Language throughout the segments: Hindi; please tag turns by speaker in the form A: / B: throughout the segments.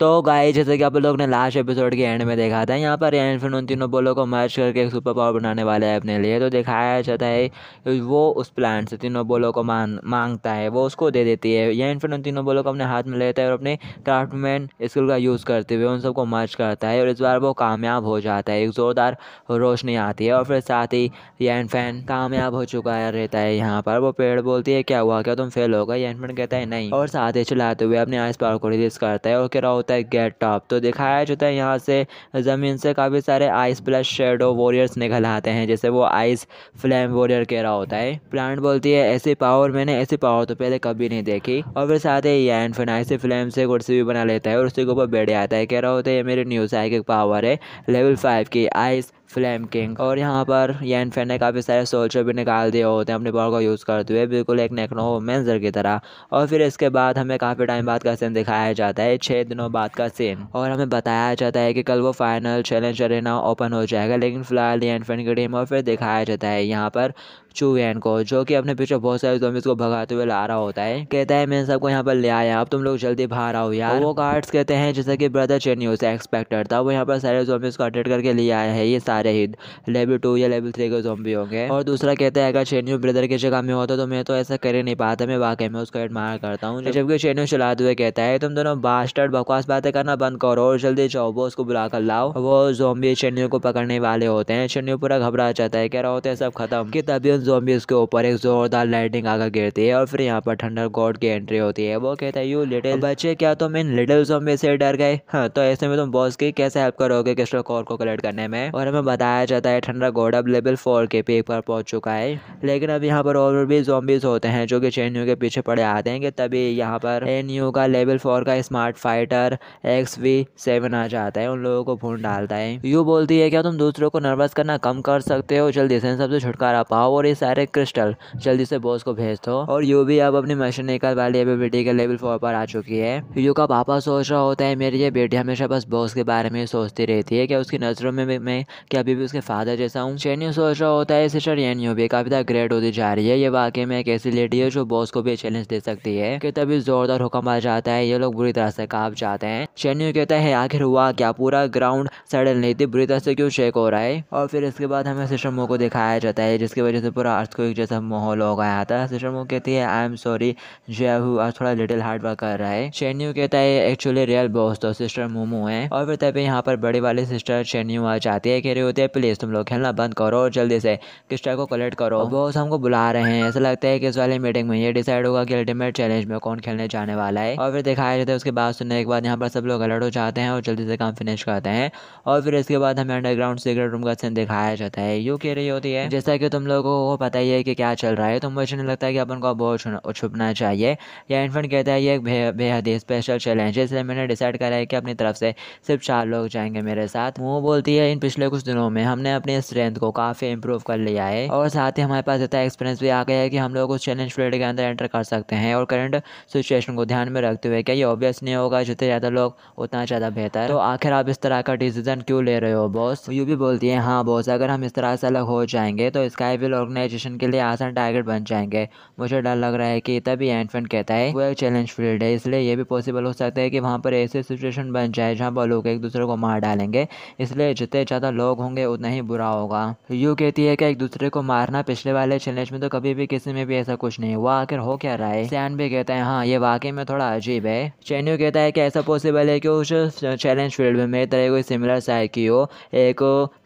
A: तो गाय जैसे कि आप लोग ने लास्ट एपिसोड के एंड में देखा था यहाँ पर एंड फिर उन तीनों बोलों को मर्ज करके एक सुपर पावर बनाने वाला है अपने लिए तो दिखाया जाता है वो उस प्लान से तीनों बोलों को मान मांगता है वो उसको दे देती है या फिर उन तीनों बोलों को अपने हाथ में लेता है और अपने क्राफ्टमैन स्किल का यूज़ करते हुए उन सबको मर्ज करता है और इस बार वो कामयाब हो जाता है एक ज़ोरदार रोशनी आती है और फिर साथ ही यान फैन कामयाब हो चुका है रहता है यहाँ पर वो पेड़ बोलती है क्या हुआ क्या तुम फेल हो गए यैन फैन कहता है नहीं और साथ ही चलाते हुए अपने आइस पावर को रिलीज करता है और क्या होता है गेट टॉप तो दिखाया जाता है यहाँ से ज़मीन से काफ़ी सारे आइस प्लस शेडो वॉरियर्स निकल आते हैं जैसे वो आइस फ्लैम वॉरियर कह रहा होता है प्लांट बोलती है ऐसी पावर मैंने ऐसी पावर तो पहले कभी नहीं देखी और फिर साथ ही यैन फिन आइसी फ्लैम से कुर्सी भी बना लेता है और उसके ऊपर बैठे आता है कह रहा होता है ये मेरी न्यू साइकिक पावर है लेवल फाइव की आइस फ्लैम किंग और यहाँ पर यैन फैन ने काफ़ी सारे सोल्जर भी निकाल दिए होते हैं अपने पावर का यूज़ करते हुए बिल्कुल एक नेकनो मैंजर की तरह और फिर इसके बाद हमें काफ़ी टाइम बाद का सीन दिखाया जाता है छः दिनों बाद का सीन और हमें बताया जाता है कि कल वो फाइनल चैलेंज अरेना ओपन हो जाएगा लेकिन फिलहाल यैन फैन की टीम और फिर दिखाया जाता है यहाँ पर चू एन को जो कि अपने पीछे बहुत सारे जोमिस को भगाते हुए ला रहा होता है कहता है मैंने सबको यहाँ पर ले आया अब तुम लोग जल्दी बाहर आओ यार वो कार्ड्स कहते हैं जैसे कि ब्रदर चेन्यू से एक्सपेक्टेड था वो यहाँ पर सारे जोमिस को अटेट करके ले आया है ये सारे ही लेवल टू या लेवल थ्री के जॉम्बी होंगे और दूसरा कहते हैं अगर शेन्यू ब्रदर के जगह में होता तो मैं तो ऐसा कर ही नहीं पाता मैं वाकई में उसको हेड करता हूँ जबकि शेन्यू चलाते हुए कहता है तुम दोनों बास्टर्ड बकवास बातें करना बंद करो और जल्दी जाओ वो उसको बुला कर लाओ वो जोम्बी शेन्यू को पकड़ने वाले होते हैं शेन्यू पूरा घबरा जाता है कह रहा होता है सब खत्म की तभी उन जोम्बी उसके ऊपर एक जोरदार लाइटिंग आकर गिरती है और फिर यहाँ पर थंडर गॉड की एंट्री होती है वो कहता है यू लिटिल बच्चे क्या तुम इन लिटिल जोम्बी से डर गए हाँ तो ऐसे में तुम बॉस की कैसे हेल्प करोगे किस्टर कौर को कलेक्ट करने में और हमें में बताया जाता है ठंडा गोड अब लेवल फोर के पीक पर पहुंच चुका है लेकिन अब यहाँ पर और भी जोम्बिस होते हैं जो कि चेन यू के पीछे पड़े आते हैं कि तभी यहाँ पर एन का लेवल फोर का smart fighter X V seven आ जाता है उन लोगों को भून डालता है यू बोलती है क्या तुम दूसरों को नर्वस करना कम कर सकते हो जल्दी से सबसे छुटकारा पाओ और ये सारे क्रिस्टल जल्दी से बॉस को भेज दो और यू भी अब अपनी मशीन निकल वाली एबिलिटी के लेवल फोर पर आ चुकी है यू का पापा सोच रहा होता है मेरी ये बेटी हमेशा बस बॉस के बारे में सोचती रहती है क्या उसकी नज़रों में मैं कि अभी भी उसके फादर जैसा हूँ शेरनी सोच रहा होता है सिस्टर भी काफी ज्यादा ग्रेट होती जा रही है ये वाकई में एक ऐसी लेडी है जो बॉस को भी चैलेंज दे सकती है कि तभी जोरदार हुक्म आ जाता है ये लोग बुरी तरह से काप जाते हैं शेरनी कहता है आखिर हुआ क्या पूरा ग्राउंड सडल नहीं थी बुरी तरह से क्यों शेक हो रहा है और फिर इसके बाद हमें सिस्टर मो को दिखाया जाता है जिसकी वजह से पूरा अर्थ को एक जैसा माहौल हो गया था सिस्टर मो कहती है आई एम सॉरी जय हूँ थोड़ा लिटिल हार्ड वर्क कर रहा है शेरनी कहता है एक्चुअली रियल बॉस तो सिस्टर मोमो है और फिर तभी यहाँ पर बड़े वाले सिस्टर शेरनी आ जाती है कह होते हैं प्लीज़ तुम लोग खेलना बंद करो और जल्दी से किस्टर को कलेक्ट करो बॉस हमको बुला रहे हैं ऐसा लगता है कि इस वाली मीटिंग में ये डिसाइड होगा कि अल्टीमेट चैलेंज में कौन खेलने जाने वाला है और फिर दिखाया जाता है उसके बाद सुनने के बाद यहाँ पर सब लोग अलर्ट हो जाते हैं और जल्दी से काम फिनिश करते हैं और फिर इसके बाद हमें अंडरग्राउंड सीक्रेट रूम का सीन दिखाया जाता है यू कह रही होती है जैसा कि तुम लोगों को पता ही है कि क्या चल रहा है तो मुझे नहीं लगता है कि अपन को बहुत छुपना चाहिए या इन्फेंट कहता है ये एक बेहद ही स्पेशल चैलेंज है इसलिए मैंने डिसाइड करा है कि अपनी तरफ से सिर्फ चार लोग जाएंगे मेरे साथ वो बोलती है इन पिछले कुछ दिनों में हमने अपने स्ट्रेंथ को काफ़ी इम्प्रूव कर लिया है और साथ ही हमारे पास इतना एक्सपीरियंस भी आ गया है कि हम लोग उस चैलेंज फील्ड के अंदर एंटर कर सकते हैं और करंट सिचुएशन को ध्यान में रखते हुए क्या ये ऑब्वियस नहीं होगा जितने ज़्यादा लोग उतना ज़्यादा बेहतर तो आखिर आप इस तरह का डिसीजन क्यों ले रहे हो बॉस यू भी बोलती है हाँ बॉस अगर हम इस तरह से अलग हो जाएंगे तो स्काई विल ऑर्गेनाइजेशन के लिए आसान टारगेट बन जाएंगे मुझे डर लग रहा है कि तभी एंटफेंट कहता है वो एक चैलेंज फील्ड है इसलिए ये भी पॉसिबल हो सकता है कि वहाँ पर ऐसी सिचुएशन बन जाए जहाँ पर लोग एक दूसरे को मार डालेंगे इसलिए जितने ज़्यादा लोग होंगे उतना ही बुरा होगा यू कहती है कि एक दूसरे को मारना पिछले वाले चैलेंज में तो कभी भी किसी में भी ऐसा कुछ नहीं हुआ आखिर हो क्या रहा है सैन भी कहता है हाँ ये वाकई में थोड़ा अजीब है चैन्यू कहता है कि ऐसा पॉसिबल है कि उस चैलेंज फील्ड में मेरी तरह कोई सिमिलर साइज की हो एक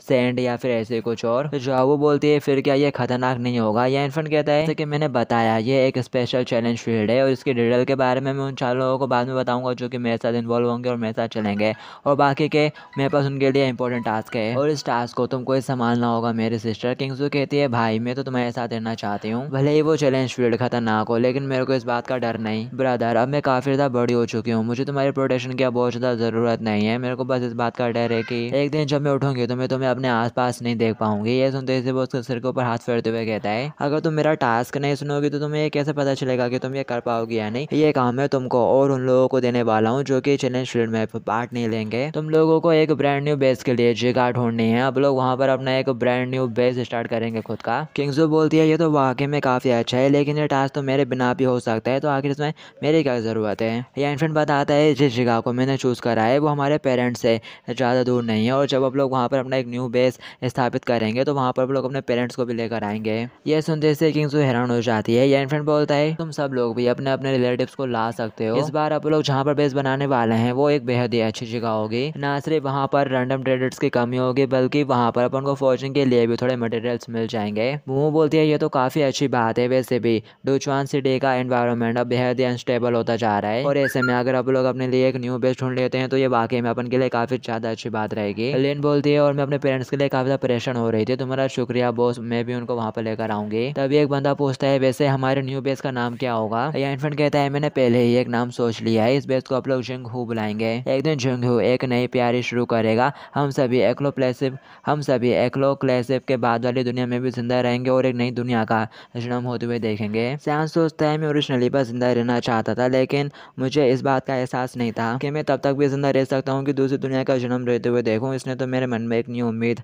A: सेंड या फिर ऐसे कुछ और जावू बोलती है फिर क्या ये खतरनाक नहीं होगा या इन्फेंट कहता है कि मैंने बताया ये एक स्पेशल चैलेंज फील्ड है और इसके डिटेल के बारे में मैं उन चार लोगों को बाद में बताऊंगा जो कि मेरे साथ इन्वॉल्व होंगे और मेरे साथ चलेंगे और बाकी के मेरे पास उनके लिए इंपॉर्टेंट टास्क है और इस टास्क को तुमको संभालना होगा मेरी सिस्टर किंग्सू कहती है भाई मैं तो तुम्हारे साथ रहना चाहती हूँ भले ही वो चैलेंज फील्ड खतरनाक हो लेकिन मेरे को इस बात का डर नहीं ब्रदर अब मैं काफ़ी ज़्यादा बड़ी हो चुकी हूँ मुझे तुम्हारी प्रोटेक्शन की बहुत ज़्यादा ज़रूरत नहीं है मेरे को बस इस बात का डर है की एक दिन जब मैं उठूंगी तो मैं तुम्हें अपने आस नहीं देख पाऊंगी ये सुनते ही वो उसके सिर के ऊपर हाथ फेरते हुए कहता है अगर तुम मेरा टास्क नहीं सुनोगी तो तुम्हें कैसे पता चलेगा की तुम ये कर पाओगी या नहीं ये काम मैं तुमको और उन लोगों को देने वाला हूँ जो की चैलेंज फील्ड में पार्ट नहीं लेंगे तुम लोगों को एक ब्रांड न्यू बेस के लिए जगह ढूंढनी है हैं आप लोग वहाँ पर अपना एक ब्रांड न्यू बेस स्टार्ट करेंगे खुद का किंग्सो बोलती है ये तो वाकई में काफ़ी अच्छा है लेकिन ये टास्क तो मेरे बिना भी हो सकता है तो आखिर इसमें मेरी क्या ज़रूरत है यह इन्फेंट बताता है जिस जगह को मैंने चूज़ करा है वो हमारे पेरेंट्स से ज़्यादा दूर नहीं है और जब आप लोग वहाँ पर अपना एक न्यू बेस स्थापित करेंगे तो वहाँ पर आप लोग अपने पेरेंट्स को भी लेकर आएंगे ये सुनते से किंग्सो हैरान हो जाती है यह इन्फेंट बोलता है तुम सब लोग भी अपने अपने रिलेटिव को ला सकते हो इस बार आप लोग जहाँ पर बेस बनाने वाले हैं वो एक बेहद ही अच्छी जगह होगी ना सिर्फ वहाँ पर रैंडम ट्रेडर्स की कमी होगी बल्कि वहाँ पर अपन को फोर्चून के लिए भी थोड़े मटेरियल्स मिल जाएंगे मोमो बोलती है ये तो काफ़ी अच्छी बात है वैसे भी डुचवान सिटी का एनवायरमेंट अब बेहद अनस्टेबल होता जा रहा है और ऐसे में अगर आप लोग अपने लिए एक न्यू बेस ढूंढ लेते हैं तो ये वाकई में अपन के लिए काफ़ी ज़्यादा अच्छी बात रहेगी लेन बोलती है और मैं अपने पेरेंट्स के लिए काफ़ी ज़्यादा परेशान हो रही थी तुम्हारा शुक्रिया बोस मैं भी उनको वहाँ पर लेकर आऊंगी तभी एक बंदा पूछता है वैसे हमारे न्यू बेस का नाम क्या होगा या इन्फेंट कहता है मैंने पहले ही एक नाम सोच लिया है इस बेस को आप लोग जंग बुलाएंगे एक दिन जंग एक नई प्यारी शुरू करेगा हम सभी एक्लो प्लेस से क्लैसेव हम सभी एक्लो क्लैसेव के बाद वाली दुनिया में भी जिंदा रहेंगे और एक नई दुनिया का जन्म होते हुए देखेंगे सैन सोचता है मैं ओरिजिनली पर जिंदा रहना चाहता था लेकिन मुझे इस बात का एहसास नहीं था कि मैं तब तक भी जिंदा रह सकता हूँ कि दूसरी दुनिया का जन्म रहते हुए देखूँ इसने तो मेरे मन में एक नई उम्मीद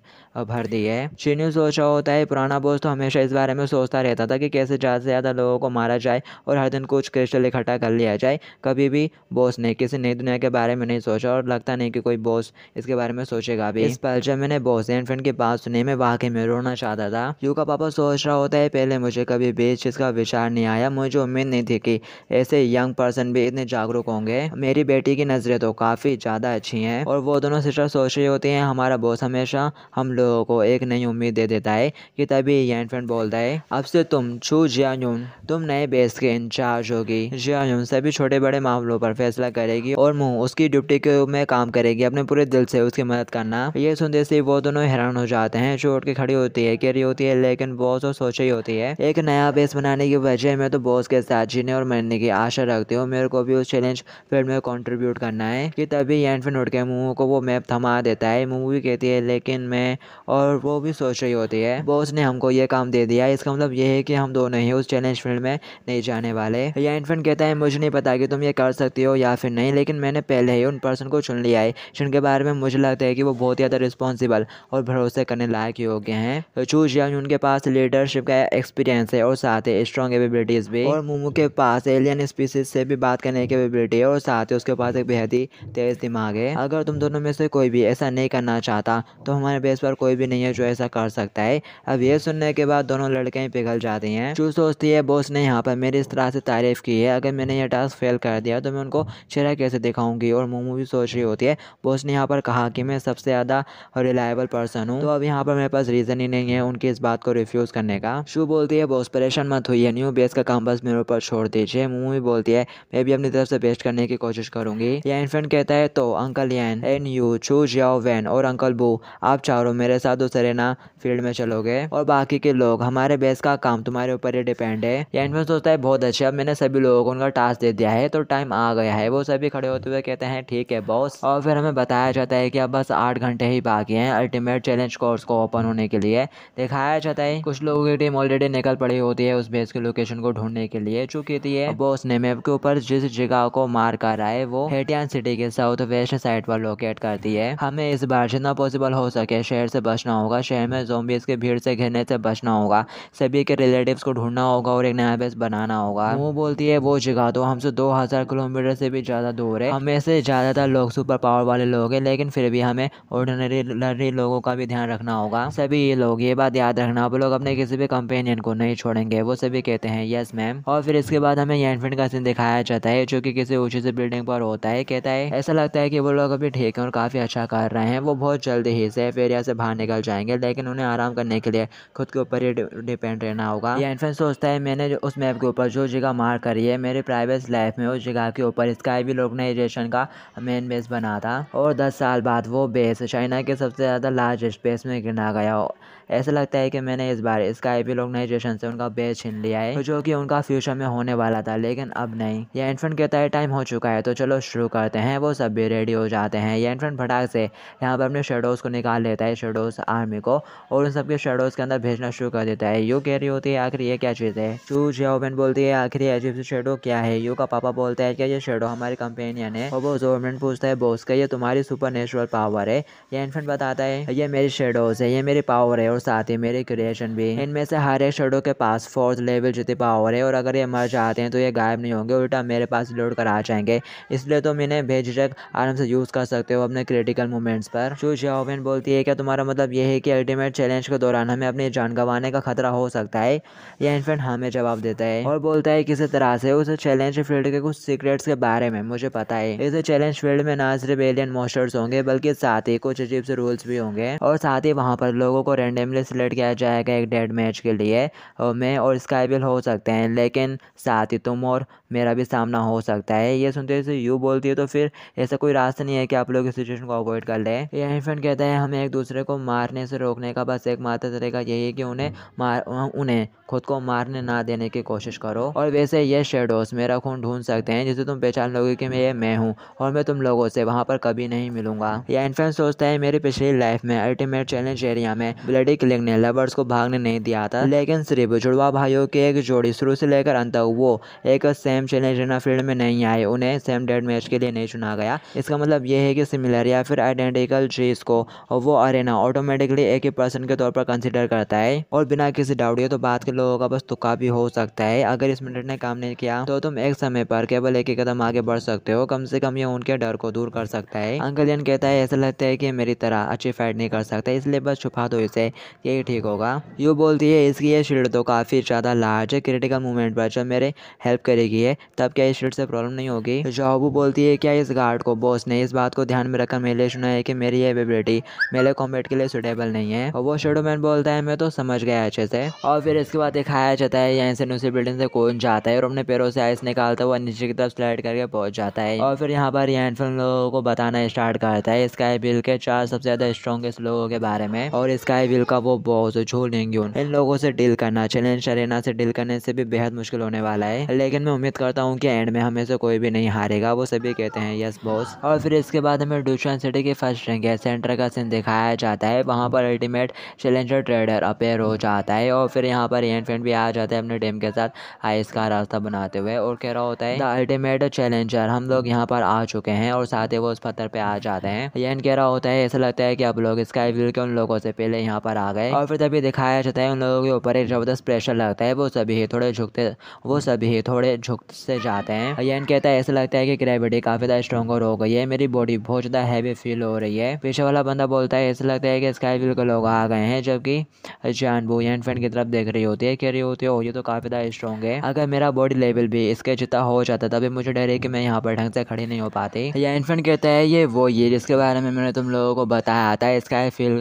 A: भर दी है चीनी सोचा होता है पुराना बोस तो हमेशा इस बारे में सोचता रहता था कि कैसे ज़्यादा से ज़्यादा लोगों को मारा जाए और हर दिन कुछ क्रिस्टल इकट्ठा कर लिया जाए कभी भी बोस ने किसी नई दुनिया के बारे में नहीं सोचा और लगता नहीं कि कोई बोस इसके बारे में सोचेगा भी इस पल जब मैंने अपने बॉस एंड फ्रेंड के पास सुने में वाकई में रोना चाहता था यू का पापा सोच रहा होता है पहले मुझे कभी बेच चीज़ का विचार नहीं आया मुझे उम्मीद नहीं थी कि ऐसे यंग पर्सन भी इतने जागरूक होंगे मेरी बेटी की नज़रें तो काफ़ी ज़्यादा अच्छी हैं और वो दोनों सिस्टर सोच रही होती हैं हमारा बॉस हमेशा हम लोगों को एक नई उम्मीद दे देता है कि तभी एंड फ्रेंड बोलता है अब से तुम छू जिया तुम नए बेस के इंचार्ज होगी जिया सभी छोटे बड़े मामलों पर फैसला करेगी और मुँह उसकी ड्यूटी के में काम करेगी अपने पूरे दिल से उसकी मदद करना यह सुनते से वो दोनों हैरान हो जाते हैं जो उठ के खड़ी होती है कह रही होती है लेकिन बॉस और तो सोच ही होती है एक नया बेस बनाने की वजह मैं तो बॉस के साथ जीने और मरने की आशा रखती हूँ मेरे को भी उस चैलेंज फील्ड में कॉन्ट्रीब्यूट करना है की तभी एंडफिन उठ के मुँह को वो मैप थमा देता है मुँह भी कहती है लेकिन मैं और वो भी सोच रही होती है बॉस ने हमको ये काम दे दिया इसका मतलब ये है की हम दोनों ही उस चैलेंज फील्ड में नहीं जाने वाले या इन्फेंट कहता है मुझे नहीं पता की तुम ये कर सकती हो या फिर नहीं लेकिन मैंने पहले ही उन पर्सन को चुन लिया है जिनके बारे में मुझे लगता है कि वो बहुत ही ज़्यादा रिस्पॉन्सिबल रिस्पॉन्सिबल और भरोसे करने लायक योग्य हैं चू जियांग उनके पास लीडरशिप का एक्सपीरियंस है और साथ ही स्ट्रॉन्ग एबिलिटीज़ भी और मोमो के पास एलियन स्पीसीज से भी बात करने की एबिलिटी है और साथ ही उसके पास एक बेहद ही तेज़ दिमाग है अगर तुम दोनों में से कोई भी ऐसा नहीं करना चाहता तो हमारे बेस पर कोई भी नहीं है जो ऐसा कर सकता है अब ये सुनने के बाद दोनों लड़कियाँ पिघल जाते हैं चू सोचती है बॉस ने यहाँ पर मेरी इस तरह से तारीफ़ की है अगर मैंने यह टास्क फेल कर दिया तो मैं उनको चेहरा कैसे दिखाऊंगी और मोमो भी सोच रही होती है बॉस ने यहाँ पर कहा कि मैं सबसे ज़्यादा रिलायबल पर्सन हूँ तो अब यहाँ पर मेरे पास रीजन ही नहीं है उनकी इस बात को रिफ्यूज करने का शू बोलती है बॉस परेशान मत हुई न्यू बेस का काम बस मेरे ऊपर छोड़ दीजिए भी बोलती है मैं भी अपनी तरफ से बेस्ट करने की कोशिश करूंगी यान फ्रेंड कहता है तो अंकल यान एन यू छू जियाओ वैन और अंकल बू आप चारो मेरे साथ उस ना फील्ड में चलोगे और बाकी के लोग हमारे बेस का काम तुम्हारे ऊपर ही डिपेंड है यान फ्रेंड सोचता है बहुत अच्छा अब मैंने सभी लोगों को उनका टास्क दे दिया है तो टाइम आ गया है वो सभी खड़े होते हुए कहते हैं ठीक है बॉस और फिर हमें बताया जाता है कि अब बस आठ घंटे ही बाकी हैं अल्टीमेट चैलेंज कोर्स को ओपन होने के लिए दिखाया जाता है कुछ लोगों की टीम ऑलरेडी निकल पड़ी होती है उस बेस के लोकेशन को ढूंढने के लिए चुकी थी वो उसने मैप के ऊपर जिस जगह को मार कर रहा है वो हेटियान सिटी के साउथ वेस्ट साइड पर लोकेट करती है हमें इस बार जितना पॉसिबल हो सके शहर से बचना होगा शहर में जोम्बिस की भीड़ से घिरने से बचना होगा सभी के रिलेटिव को ढूंढना होगा और एक नया बेस बनाना होगा वो बोलती है वो जगह तो हमसे दो हजार किलोमीटर से भी ज़्यादा दूर है हमें से ज़्यादातर लोग सुपर पावर वाले लोग हैं लेकिन फिर भी हमें ऑर्डिनरी रेफरी लोगों का भी ध्यान रखना होगा सभी ये लोग ये बात याद रखना आप लोग अपने किसी भी कंपेनियन को नहीं छोड़ेंगे वो सभी कहते हैं यस मैम और फिर इसके बाद हमें एनफील्ड का सीन दिखाया जाता है जो की किसी ऊंची से बिल्डिंग पर होता है कहता है ऐसा लगता है की वो लोग अभी ठीक है और काफी अच्छा कर रहे हैं वो बहुत जल्दी ही सेफ एरिया से बाहर निकल जाएंगे लेकिन उन्हें आराम करने के लिए खुद के ऊपर ही डिपेंड रहना होगा ये एनफेंट सोचता है मैंने उस मैप के ऊपर जो जगह मार करी है मेरे प्राइवेट लाइफ में उस जगह के ऊपर स्काई भी ऑर्गेनाइजेशन का मेन बेस बना था और दस साल बाद वो बेस चाइना के सबसे ज़्यादा लार्ज स्पेस में गिना गया हो ऐसा लगता है कि मैंने इस बार इसका आई पी ऑर्गेनाइजेशन से उनका बैच छीन लिया है जो कि उनका फ्यूचर में होने वाला था लेकिन अब नहीं यह इन्फेंट कहता है टाइम हो चुका है तो चलो शुरू करते हैं वो सब भी रेडी हो जाते हैं यह इन्फेंट फटाक से यहाँ पर अपने शेडोज़ को निकाल लेता है शेडोज़ आर्मी को और उन सबके शेडोज़ के अंदर भेजना शुरू कर देता है यू कह रही होती है आखिर ये क्या चीज़ है चू जियाओबेन बोलती है आखिर ये अजीब शेडो क्या है यू का पापा बोलता है क्या ये शेडो हमारी कंपेनियन है और वो जोरमेंट पूछता है बोस का ये तुम्हारी सुपर पावर है यह इन्फेंट बताता आता है ये मेरे शेडोज है ये मेरे पावर है और साथ ही मेरे क्रिएशन भी इनमें से हर एक शेडो के पास फोर्थ लेवल जितने पावर है और अगर ये मर जाते हैं तो ये गायब नहीं होंगे उल्टा मेरे पास लौट कर आ जाएंगे इसलिए तुम इन्हें बेझिझक आराम से यूज़ कर सकते हो अपने क्रिटिकल मोमेंट्स पर शू जियाओविन बोलती है क्या तुम्हारा मतलब ये है कि अल्टीमेट चैलेंज के दौरान हमें अपनी जान गंवाने का खतरा हो सकता है यह इनफेंट हमें जवाब देता है और बोलता है किसी तरह से उस चैलेंज फील्ड के कुछ सीक्रेट्स के बारे में मुझे पता है इस चैलेंज फील्ड में ना सिर्फ एलियन मोस्टर्स होंगे बल्कि साथ ही कुछ अजीब से रूल्स भी होंगे और साथ ही वहाँ पर लोगों को रेंडमली सिलेक्ट किया जाएगा एक डेड मैच के लिए और मैं और स्काईबिल हो सकते हैं लेकिन साथ ही तुम और मेरा भी सामना हो सकता है ये सुनते से यू बोलती है तो फिर ऐसा कोई रास्ता नहीं है कि आप लोग इस सिचुएशन को अवॉइड कर लें ये इन्फेंट कहते हैं हमें एक दूसरे को मारने से रोकने का बस एक मात्र तरीका यही है कि उन्हें मार उन्हें खुद को मारने ना देने की कोशिश करो और वैसे ये शेडोस मेरा खून ढूंढ सकते हैं जिसे तुम पहचान लोगे कि मैं ये मैं हूँ और मैं तुम लोगों से वहाँ पर कभी नहीं मिलूंगा यह इन्फेंट सोचता है मेरी पिछली लाइफ में अल्टीमेट चैलेंज एरिया में ब्लडी क्लिंग ने लवर्स को भागने नहीं दिया था लेकिन सिर्फ जुड़वा भाइयों के एक जोड़ी शुरू से लेकर अंत तक वो एक सेम चैलेंज एरिया फील्ड में नहीं आए उन्हें सेम डेड मैच के लिए नहीं चुना गया इसका मतलब यह है कि सिमिलर या फिर आइडेंटिकल चीज को वो अरेना ऑटोमेटिकली एक ही पर्सन के तौर पर कंसिडर करता है और बिना किसी डाउट तो बात के लोगों का बस तुक्का भी हो सकता है अगर इस मिनट ने काम नहीं किया तो तुम एक समय पर केवल एक ही कदम आगे बढ़ सकते हो कम से कम ये उनके डर को दूर कर सकता है अंकल जन कहता है ऐसा लगता है कि मेरी तरह बच्चे फाइट नहीं कर सकते इसलिए बस छुपा दो इसे यही ठीक होगा यू बोलती है इसकी ये शील्ड तो काफ़ी ज़्यादा लार्ज है क्रिटिकल मूवमेंट पर जब मेरे हेल्प करेगी है तब क्या इस शील्ड से प्रॉब्लम नहीं होगी जॉबू बोलती है क्या इस गार्ड को बॉस ने इस बात को ध्यान में रखकर मेरे लिए सुना है कि मेरी ये एबिलिटी मेरे कॉम्बेट के लिए सुटेबल नहीं है और वो शेडो मैन बोलता है मैं तो समझ गया अच्छे से और फिर इसके बाद दिखाया जाता है यहाँ से दूसरी बिल्डिंग से कौन जाता है और अपने पैरों से आइस निकालता है वो नीचे की तरफ स्लाइड करके पहुंच जाता है और फिर यहाँ पर यहाँ लोगों को बताना स्टार्ट करता है इसका बिल के चार सबसे ज़्यादा स्ट्रॉन्गेस्ट लोगों के बारे में और स्काई विल का वो बहुत झूलेंगे उन इन लोगों से डील करना चैलेंज अरेना से डील करने से भी बेहद मुश्किल होने वाला है लेकिन मैं उम्मीद करता हूँ कि एंड में हमें से कोई भी नहीं हारेगा वो सभी कहते हैं यस बॉस और फिर इसके बाद हमें डूशन सिटी की फर्स्ट रैंक है सेंटर का सीन दिखाया जाता है वहाँ पर अल्टीमेट चैलेंजर ट्रेडर अपेयर हो जाता है और फिर यहाँ पर एंड फ्रेंड भी आ जाते हैं अपने टीम के साथ आइस का रास्ता बनाते हुए और कह रहा होता है द अल्टीमेट चैलेंजर हम लोग यहाँ पर आ चुके हैं और साथ ही वो उस पत्थर पे आ जाते हैं एंड कह रहा होता है ऐसा लगता है कि आप लोग स्काई व्यू के उन लोगों से पहले यहाँ पर आ गए और फिर तभी दिखाया जाता है उन लोगों के ऊपर एक जबरदस्त प्रेशर लगता है वो सभी ही थोड़े झुकते वो सभी ही थोड़े झुक से जाते हैं यन कहता है ऐसा लगता है कि ग्रेविटी काफ़ी ज़्यादा स्ट्रॉन्ग हो गई है मेरी बॉडी बहुत ज़्यादा हैवी फील हो रही है पीछे वाला बंदा बोलता है ऐसा लगता है कि स्काई व्यू के लोग आ गए हैं जबकि जान वो यन फ्रेंड की तरफ देख रही होती है कह रही होती है ये तो काफ़ी ज़्यादा स्ट्रॉग है अगर मेरा बॉडी लेवल भी इसके जितना हो जाता तभी मुझे डर है कि मैं यहाँ पर ढंग से खड़ी नहीं हो पाती यन फ्रेंड कहता है ये वो ये जिसके बारे में मैंने तुम लोगों को बताया आता है sky feel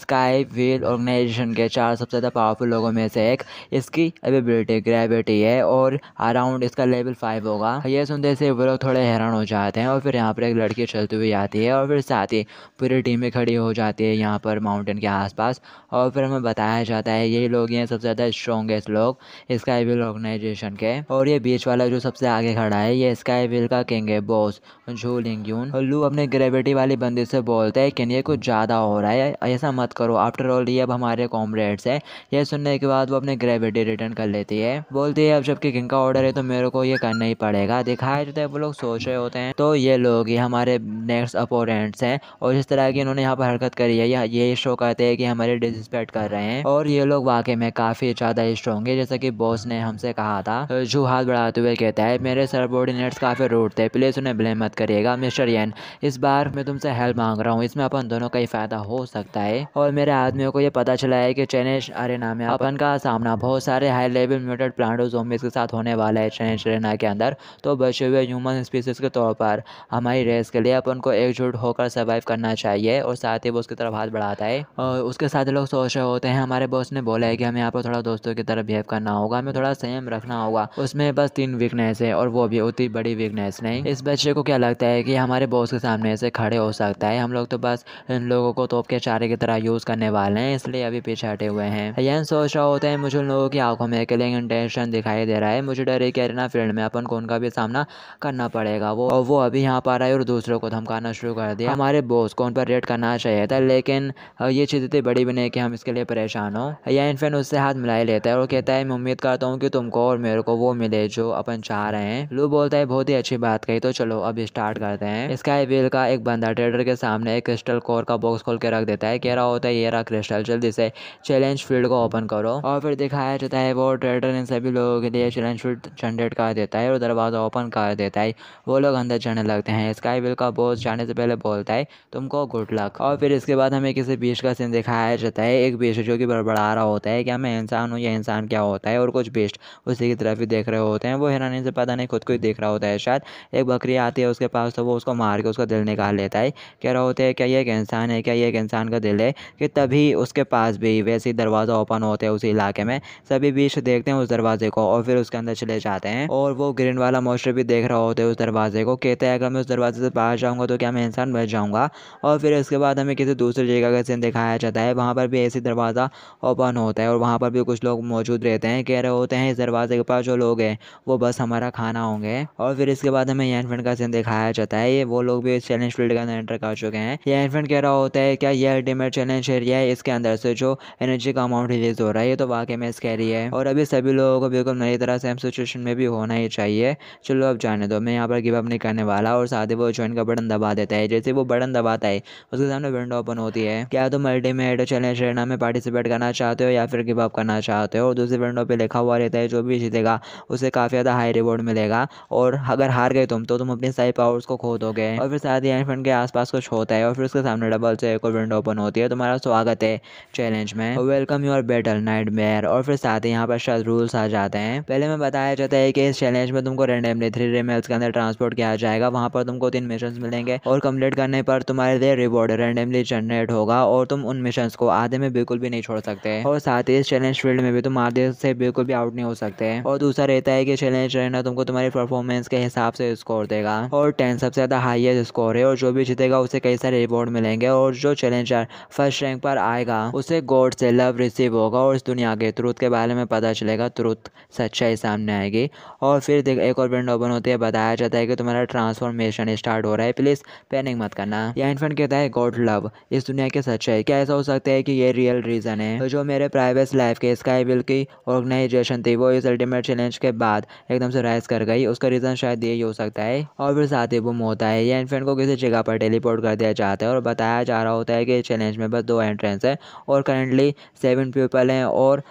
A: sky feel organisation के चार सबसे ज़्यादा पावरफुल लोगों में से एक इसकी एबिलिटी ग्रेविटी है और अराउंड इसका लेवल फाइव होगा ये सुनते से वो लोग थोड़े हैरान हो जाते हैं और फिर यहाँ पर एक लड़की चलती हुई आती है और फिर साथ ही पूरी टीमें खड़ी हो जाती है यहाँ पर माउंटेन के आसपास और फिर हमें बताया जाता है यही लोग हैं सबसे ज़्यादा स्ट्रॉन्गेस्ट लोग स्काई विल ऑर्गेनाइजेशन के और ये बीच वाला जो सबसे आगे खड़ा है ये स्काई विल का किंग है बॉस झू लिंग यून और लू अपने ग्रेविटी वाली बंदी से बोलते हैं कि ये कुछ ज़्यादा हो रहा है ऐसा मत करो आफ्टर ऑल ये अब हमारे कॉमरेड्स है यह सुनने के बाद वो अपने ग्रेविटी रिटर्न कर लेती है बोलती है अब जबकि किंग का ऑर्डर है तो मेरे को ये करना ही पड़ेगा दिखाया जाता है वो लोग सोच रहे होते हैं तो ये लोग ही हमारे नेक्स्ट अपोनेंट्स हैं और जिस तरह की इन्होंने यहाँ पर हरकत करी है ये शो करते हैं कि हमारे डिसरिस्पेक्ट कर रहे हैं और ये लोग वाकई में काफ़ी ज़्यादा स्ट्रॉन्ग है जैसा कि बॉस ने हमसे कहा था जो हाथ बढ़ाते हुए कहता है मेरे सबोर्डिनेट्स काफ़ी रूट थे प्लीज़ उन्हें ब्लेम मत करिएगा मिस्टर यन इस बार मैं तुमसे हेल्प मांग रहा हूँ इसमें अपन दोनों ही फायदा हो सकता है और मेरे आदमियों को यह पता चला है कि चैनेश अरेना में अपन का सामना बहुत सारे high level muted plant zombies के साथ होने वाला है चैनेश अरेना के अंदर तो बचे हुए ह्यूमन स्पीसीज के तौर पर हमारी रेस के लिए अपन को एकजुट होकर सर्वाइव करना चाहिए और साथ ही वो उसकी तरफ हाथ बढ़ाता है और उसके साथ लोग सोच रहे होते हैं हमारे बॉस ने बोला है कि हमें यहाँ पर थोड़ा दोस्तों की तरफ बिहेव करना होगा हमें थोड़ा संयम रखना होगा उसमें बस तीन वीकनेस है और वो भी उतनी बड़ी वीकनेस नहीं इस बच्चे को क्या लगता है कि हमारे बॉस के सामने ऐसे खड़े हो सकता है हम लोग तो बस लोगों को तोप के चारे की तरह यूज़ करने वाले हैं इसलिए अभी पीछे हटे हुए हैं अयन सोच रहा होता है मुझे उन लोगों की आंखों में किलिंग इंटेंशन दिखाई दे रहा है मुझे डर है कि अरेना फील्ड में अपन को उनका भी सामना करना पड़ेगा वो वो अभी यहाँ पर आए और दूसरों को धमकाना शुरू कर दिया हमारे बोस को उन पर रेड करना चाहिए था लेकिन ये चीज़ इतनी बड़ी भी नहीं कि हम इसके लिए परेशान हो अयन फैन उससे हाथ मिलाई लेता है और कहता है मैं उम्मीद करता हूँ कि तुमको और मेरे को वो मिले जो अपन चाह रहे हैं लू बोलता है बहुत ही अच्छी बात कही तो चलो अब स्टार्ट करते हैं स्काई व्हील का एक बंदा ट्रेडर के सामने एक क्रिस्टल कोर का का बॉक्स खोल के रख देता है कह रहा होता है ये रहा क्रिस्टल जल्दी से चैलेंज फील्ड को ओपन करो और फिर दिखाया जाता है वो ट्रेडर इन सभी लोगों के लिए चैलेंज फील्ड जनरेट कर देता है और दरवाज़ा ओपन कर देता है वो लोग अंदर जाने लगते हैं स्काई बिल का बॉस जाने से पहले बोलता है तुमको गुड लक और फिर इसके बाद हमें किसी बीच का सीन दिखाया जाता है एक बीच जो कि बड़बड़ा रहा होता है क्या मैं इंसान हूँ या इंसान क्या होता है और कुछ बीच उसी की तरफ ही देख रहे होते हैं वो हैरानी से पता नहीं खुद को ही देख रहा होता है शायद एक बकरी आती है उसके पास तो वो उसको मार के उसका दिल निकाल लेता है कह रहा होता है क्या ये एक इंसान इंसान है क्या ये एक इंसान का दिल है कि तभी उसके पास भी वैसे दरवाज़ा ओपन होते हैं उस इलाके में सभी बीच देखते हैं उस दरवाजे को और फिर उसके अंदर चले जाते हैं और वो ग्रीन वाला मोस्टर भी देख रहा होता है उस दरवाजे को कहते हैं अगर मैं उस दरवाजे से बाहर जाऊँगा तो क्या मैं इंसान बच जाऊँगा और फिर उसके बाद हमें किसी दूसरी जगह का सीन दिखाया जाता है वहाँ पर भी ऐसे दरवाज़ा ओपन होता है और वहाँ पर भी कुछ लोग मौजूद रहते हैं कह रहे होते हैं इस दरवाजे के पास जो लोग हैं वो बस हमारा खाना होंगे और फिर इसके बाद हमें एनफेंट का सीन दिखाया जाता है ये वो लोग भी इस चैलेंज फील्ड के अंदर एंटर कर चुके हैं ये कह रहा होता है क्या यह अल्टीमेट चैलेंज एरिया है इसके अंदर से जो एनर्जी का अमाउंट रिलीज हो रहा है ये तो वाकई में स्कैरी है और अभी सभी लोगों को बिल्कुल नई तरह सेम सिचुएशन में भी होना ही चाहिए चलो अब जाने दो मैं यहाँ पर गिवअप नहीं करने वाला और साथ ही वो ज्वाइन का बटन दबा देता है जैसे वो बटन दबाता है उसके सामने विंडो ओपन होती है क्या तुम अल्टीमेट चैलेंज एरिया में पार्टिसिपेट करना चाहते हो या फिर गिवअप करना चाहते हो और दूसरी विंडो पर लिखा हुआ रहता है जो भी जीतेगा उसे काफ़ी ज़्यादा हाई रिवॉर्ड मिलेगा और अगर हार गए तुम तो तुम अपनी सारी पावर्स को खो दोगे और फिर साथ ही एंड एलिफेंट के आसपास कुछ होता है और फिर उसके सामने डबल सिंबल से एक और विंडो ओपन होती है तुम्हारा स्वागत है चैलेंज में welcome your battle nightmare और फिर साथ ही यहाँ पर शायद रूल्स आ जाते हैं पहले मैं बताया जाता है कि इस चैलेंज में तुमको रेंडमली थ्री रेमेल्स के अंदर ट्रांसपोर्ट किया जाएगा वहाँ पर तुमको तीन मिशन मिलेंगे और कम्प्लीट करने पर तुम्हारे लिए रिवॉर्ड रेंडमली जनरेट होगा और तुम उन मिशन को आधे में बिल्कुल भी नहीं छोड़ सकते और साथ ही इस चैलेंज फील्ड में भी तुम आधे से बिल्कुल भी आउट नहीं हो सकते और दूसरा रहता है कि चैलेंज रहना तुमको तुम्हारी परफॉर्मेंस के हिसाब से स्कोर देगा और टेन सबसे ज़्यादा हाइएस्ट स्कोर है और जो भी जीतेगा उसे कई सारे रिवॉर्ड मिलेंगे और जो चैलेंजर फर्स्ट रैंक पर आएगा उसे गॉड से लव रिसीव होगा और इस दुनिया के त्रुत के बारे में पता चलेगा त्रुत सच्चाई सामने आएगी और फिर देख एक और विंडो ओपन होती है बताया जाता है कि तुम्हारा ट्रांसफॉर्मेशन स्टार्ट हो रहा है प्लीज़ पैनिक मत करना या इनफेंट कहता है गॉड लव इस दुनिया की सच्चाई क्या ऐसा हो सकता है कि ये रियल रीज़न है तो जो मेरे प्राइवेट लाइफ के स्काई बिल की ऑर्गेनाइजेशन थी वो इस अल्टीमेट चैलेंज के बाद एकदम से राइज कर गई उसका रीज़न शायद यही हो सकता है और फिर साथ ही वो मोता है या इनफेंट को किसी जगह पर टेलीपोर्ट कर दिया जाता है और बताया जा रहा होता है कि चैलेंज में बस दो एंट्रेंस हैं और करेंटली सेवन पीपल हैं और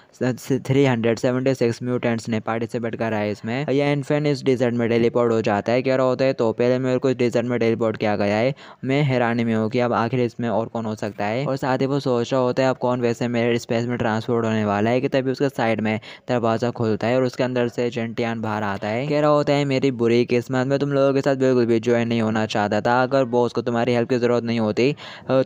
A: three hundred seventy six mutants ने पार्टिसिपेट करा है इसमें यह इन्फेंट इस डिजर्ट में टेलीपोर्ट हो जाता है कह रहा होता है तो पहले मेरे को इस डिजर्ट में टेलीपोर्ट किया गया है मैं हैरानी में हूँ कि अब आखिर इसमें और कौन हो सकता है और साथ ही वो सोच रहा होता है अब कौन वैसे मेरे स्पेस में ट्रांसपोर्ट होने वाला है कि तभी उसके साइड में दरवाज़ा खुलता है और उसके अंदर से जेंटियान बाहर आता है कह रहा होता है मेरी बुरी किस्मत में तुम लोगों के साथ बिल्कुल भी ज्वाइन नहीं होना चाहता था अगर बॉस को तुम्हारी हेल्प की ज़रूरत नहीं होती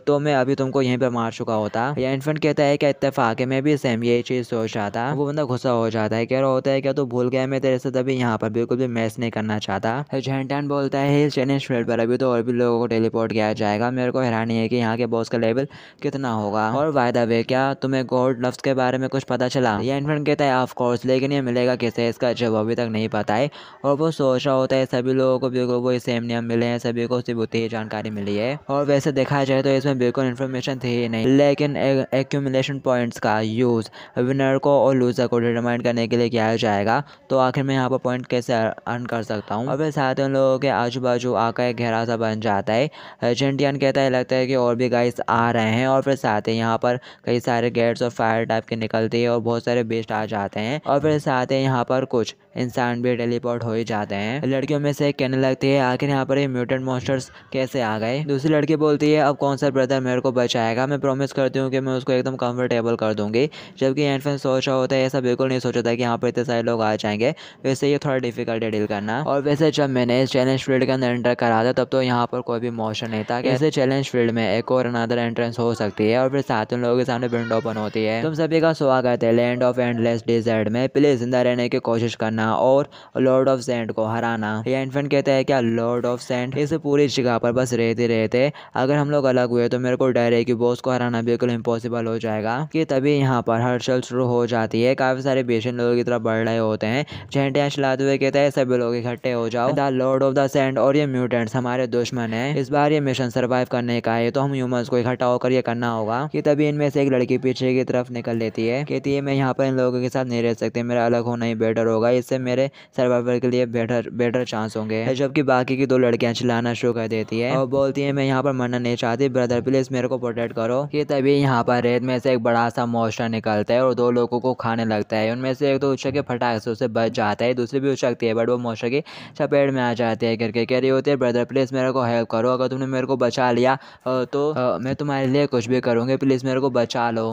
A: तो मैं अभी तुमको यहीं पर मार चुका होता या इन्फेंट कहता है क्या इतफाक है मैं भी सेम यही चीज़ सोच रहा था वो बंदा गुस्सा हो जाता है कह रहा होता है क्या तो भूल गया मैं तेरे से तभी यहाँ पर बिल्कुल भी मैच नहीं करना चाहता जेंटन बोलता है इस चैलेंज फील्ड पर अभी तो और भी लोगों को टेलीपोर्ट किया जाएगा मेरे को हैरानी है कि यहाँ के बॉस का लेवल कितना होगा और वायदा वे क्या तुम्हें गोल्ड लफ्स के बारे में कुछ पता चला या इन्फेंट कहता है ऑफकोर्स लेकिन ये मिलेगा कैसे इसका जब अभी तक नहीं पता है और वो सोच रहा होता है सभी लोगों को बिल्कुल वही सेम नियम मिले हैं सभी को सिर्फ उतनी जानकारी मिली है और वैसे देखा जाए तो इसमें बिल्कुल इन्फॉर्मेशन थी ही नहीं लेकिन एक्यूमलेशन पॉइंट्स का यूज़ विनर को और लूज़र को डिटरमाइन करने के लिए किया जाएगा तो आखिर मैं यहाँ पर पॉइंट कैसे अर्न कर सकता हूँ अभी साथ ही उन लोगों के आजू बाजू आकर एक गहरा सा बन जाता है जेंटियन कहता है लगता है कि और भी गाइस आ रहे हैं और फिर साथ ही यहाँ पर कई सारे गेट्स और फायर टाइप के निकलते हैं और बहुत सारे बेस्ट आ जाते हैं और फिर साथ ही यहाँ पर कुछ इंसान भी टेलीपोर्ट हो ही जाते हैं लड़कियों में से कहने लगती है आखिर यहाँ पर ये म्यूटेंट मॉन्स्टर्स कैसे आ गए दूसरी लड़की बोलती है अब कौन कौन सा ब्रदर मेरे को बचाएगा मैं प्रॉमिस करती हूँ कि मैं उसको एकदम कंफर्टेबल कर दूँगी जबकि एंड सोच रहा होता है ऐसा बिल्कुल नहीं सोचा था कि यहाँ पर इतने सारे लोग आ जाएंगे वैसे ये थोड़ा डिफिकल्ट है डील करना और वैसे जब मैंने इस चैलेंज फील्ड के अंदर एंटर करा था तब तो यहाँ पर कोई भी मोशन नहीं था ऐसे चैलेंज फील्ड में एक और अनदर एंट्रेंस हो सकती है और फिर साथ में लोगों के सामने विंडो ओपन होती है तुम सभी का स्वागत है लैंड ऑफ एंडलेस डिजर्ट में प्लीज जिंदा रहने की कोशिश करना और लॉर्ड ऑफ सेंट को हराना ये एंडफेंट कहते हैं क्या लॉर्ड ऑफ सेंट इस पूरी जगह पर बस रहते रहते अगर हम लोग अलग अलग हुए तो मेरे को डर है कि बॉस को हराना बिल्कुल इम्पॉसिबल हो जाएगा कि तभी यहाँ पर हड़चल शुरू हो जाती है काफ़ी सारे पेशेंट लोगों की तरफ बढ़ रहे होते हैं झंडियाँ चलाते हुए कहते हैं सभी लोग इकट्ठे हो जाओ the lord of the sand और ये म्यूटेंट्स हमारे दुश्मन है इस बार ये मिशन सर्वाइव करने का है तो हम ह्यूमन को इकट्ठा होकर ये करना होगा कि तभी इनमें से एक लड़की पीछे की तरफ निकल लेती है कहती है मैं यहाँ पर इन लोगों के साथ नहीं रह सकती मेरा अलग होना ही बेटर होगा इससे मेरे सर्वाइवल के लिए बेटर बेटर चांस होंगे जबकि बाकी की दो लड़कियां चिल्लाना शुरू कर देती है और बोलती है मैं यहाँ पर मरना नहीं चाहती ब्रदर प्लीज मेरे को प्रोटेक्ट करो कि तभी यहाँ पर रेत में से एक बड़ा सा मोस्टर निकलता है और दो लोगों को खाने लगता है उनमें से एक तो उछक के फटाक से उसे बच जाता है दूसरी भी उछकती है बट वो मोस्टर की चपेट में आ जाती है करके कह रही होती है ब्रदर प्लीज मेरे को हेल्प करो अगर तुमने मेरे को बचा लिया तो मैं तुम्हारे लिए कुछ भी करूँगी प्लीज़ मेरे को बचा लो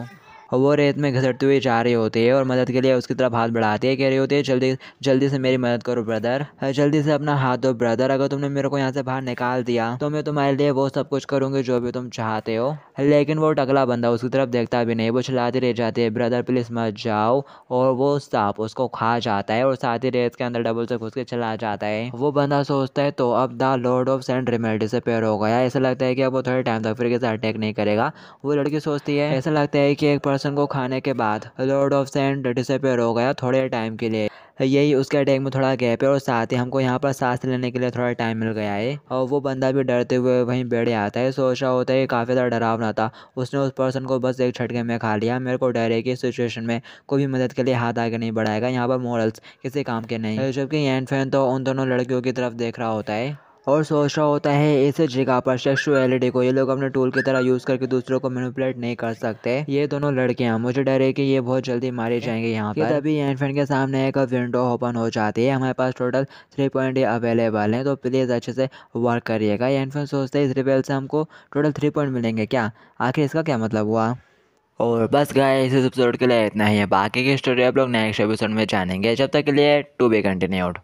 A: और वो रेत में घसटते हुए जा रहे होते हैं और मदद के लिए उसकी तरफ हाथ बढ़ाते हैं कह रहे होते हैं जल्दी जल्दी से मेरी मदद करो ब्रदर जल्दी से अपना हाथ दो ब्रदर अगर तुमने मेरे को यहाँ से बाहर निकाल दिया तो मैं तुम्हारे लिए वो सब कुछ करूँगी जो भी तुम चाहते हो लेकिन वो टकला बंदा उसकी तरफ देखता भी नहीं वो चलाते रह जाते हैं ब्रदर प्लीज़ मत जाओ और वो सांप उसको खा जाता है और साथ ही रेत के अंदर डबल से घुस के चला जाता है वो बंदा सोचता है तो अब the lord of sand remedy से पेयर हो गया ऐसा लगता है कि अब वो थोड़े टाइम तक फिर किसी अटैक नहीं करेगा वो लड़की सोचती है ऐसा लगता है कि एक पर्सन को खाने के बाद लॉर्ड ऑफ सेंट डिसअपेयर हो गया थोड़े टाइम के लिए यही उसके अटैक में थोड़ा गैप है और साथ ही हमको यहाँ पर सांस लेने के लिए थोड़ा टाइम मिल गया है और वो बंदा भी डरते हुए वहीं बैठ आता है सोच रहा होता है काफ़ी ज़्यादा डरावना था उसने उस पर्सन को बस एक छटके में खा लिया मेरे को डर है कि इस सिचुएशन में कोई भी मदद के लिए हाथ आगे नहीं बढ़ाएगा यहाँ पर मॉरल्स किसी काम के नहीं जबकि एंड फैन तो उन दोनों लड़कियों की तरफ देख रहा होता है और सोच रहा होता है इस जगह पर सेक्सुअलिटी को ये लोग अपने टूल की तरह यूज़ करके दूसरों को मेनिपुलेट नहीं कर सकते ये दोनों लड़कियां मुझे डर है कि ये बहुत जल्दी मारे जाएंगे यहाँ पर तभी एनफेंड के सामने एक विंडो ओपन हो जाती है हमारे पास टोटल थ्री पॉइंट अवेलेबल है तो प्लीज़ अच्छे से वर्क करिएगा एनफेंड सोचते हैं इस रिपेल से हमको टोटल थ्री पॉइंट मिलेंगे क्या आखिर इसका क्या मतलब हुआ और बस गए इस एपिसोड के लिए इतना ही है बाकी की स्टोरी आप लोग नेक्स्ट एपिसोड में जानेंगे जब तक के लिए टू बी कंटिन्यूड